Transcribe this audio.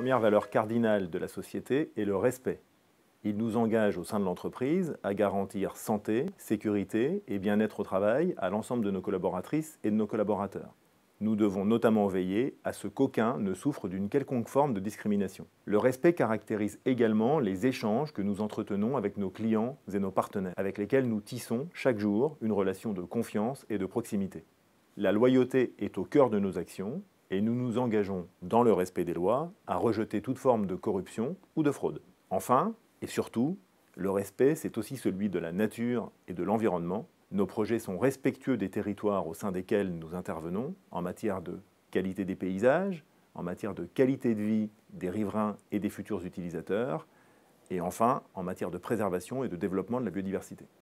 première valeur cardinale de la société est le respect. Il nous engage au sein de l'entreprise à garantir santé, sécurité et bien-être au travail à l'ensemble de nos collaboratrices et de nos collaborateurs. Nous devons notamment veiller à ce qu'aucun ne souffre d'une quelconque forme de discrimination. Le respect caractérise également les échanges que nous entretenons avec nos clients et nos partenaires, avec lesquels nous tissons chaque jour une relation de confiance et de proximité. La loyauté est au cœur de nos actions et nous nous engageons, dans le respect des lois, à rejeter toute forme de corruption ou de fraude. Enfin, et surtout, le respect, c'est aussi celui de la nature et de l'environnement. Nos projets sont respectueux des territoires au sein desquels nous intervenons en matière de qualité des paysages, en matière de qualité de vie des riverains et des futurs utilisateurs, et enfin en matière de préservation et de développement de la biodiversité.